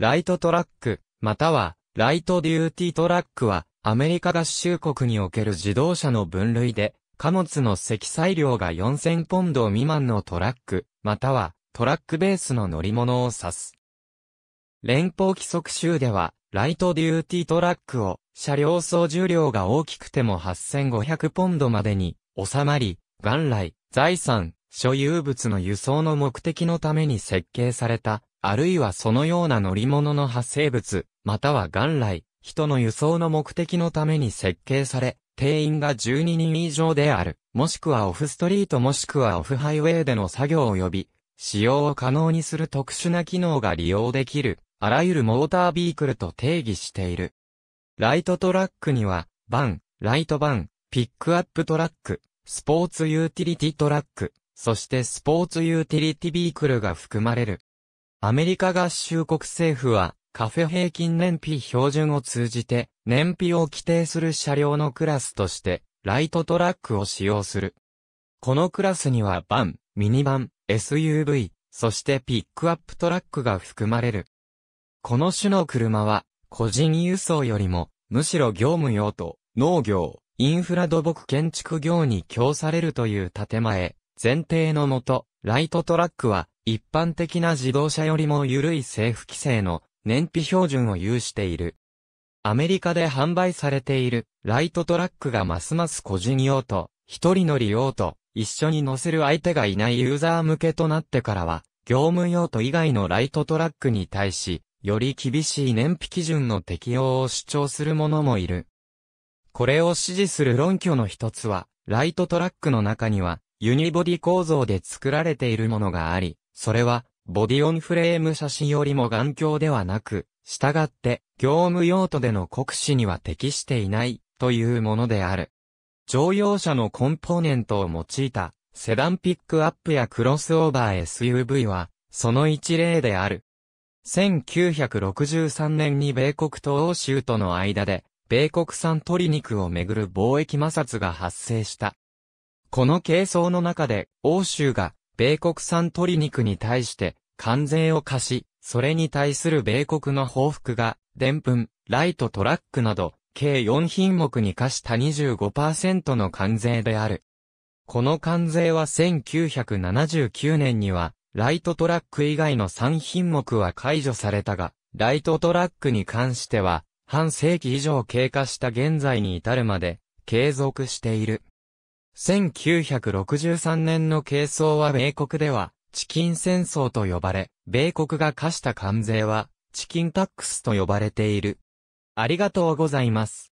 ライトトラック、または、ライトデューティトラックは、アメリカ合衆国における自動車の分類で、貨物の積載量が4000ポンド未満のトラック、または、トラックベースの乗り物を指す。連邦規則州では、ライトデューティトラックを、車両総重量が大きくても8500ポンドまでに、収まり、元来、財産、所有物の輸送の目的のために設計された、あるいはそのような乗り物の発生物、または元来、人の輸送の目的のために設計され、定員が12人以上である、もしくはオフストリートもしくはオフハイウェイでの作業及び、使用を可能にする特殊な機能が利用できる、あらゆるモータービークルと定義している。ライトトラックには、バン、ライトバン、ピックアップトラック、スポーツユーティリティトラック、そしてスポーツユーティリティビークルが含まれる。アメリカ合衆国政府は、カフェ平均燃費標準を通じて、燃費を規定する車両のクラスとして、ライトトラックを使用する。このクラスにはバン、ミニバン、SUV、そしてピックアップトラックが含まれる。この種の車は、個人輸送よりも、むしろ業務用途、農業、インフラ土木建築業に供されるという建前、前提のもと、ライトトラックは、一般的な自動車よりも緩い政府規制の燃費標準を有している。アメリカで販売されているライトトラックがますます個人用途、一人乗り用と一緒に乗せる相手がいないユーザー向けとなってからは、業務用途以外のライトトラックに対し、より厳しい燃費基準の適用を主張する者もいる。これを支持する論拠の一つは、ライトトラックの中には、ユニボディ構造で作られているものがあり、それは、ボディオンフレーム写真よりも眼鏡ではなく、従って、業務用途での酷使には適していない、というものである。乗用車のコンポーネントを用いた、セダンピックアップやクロスオーバー SUV は、その一例である。1963年に米国と欧州との間で、米国産鶏肉をめぐる貿易摩擦が発生した。この係争の中で、欧州が米国産鶏肉に対して関税を課し、それに対する米国の報復が、でんぷん、ライトトラックなど、計4品目に課した25%の関税である。この関税は1979年には、ライトトラック以外の3品目は解除されたが、ライトトラックに関しては、半世紀以上経過した現在に至るまで、継続している。1963年の係争は米国では、チキン戦争と呼ばれ、米国が課した関税は、チキンタックスと呼ばれている。ありがとうございます。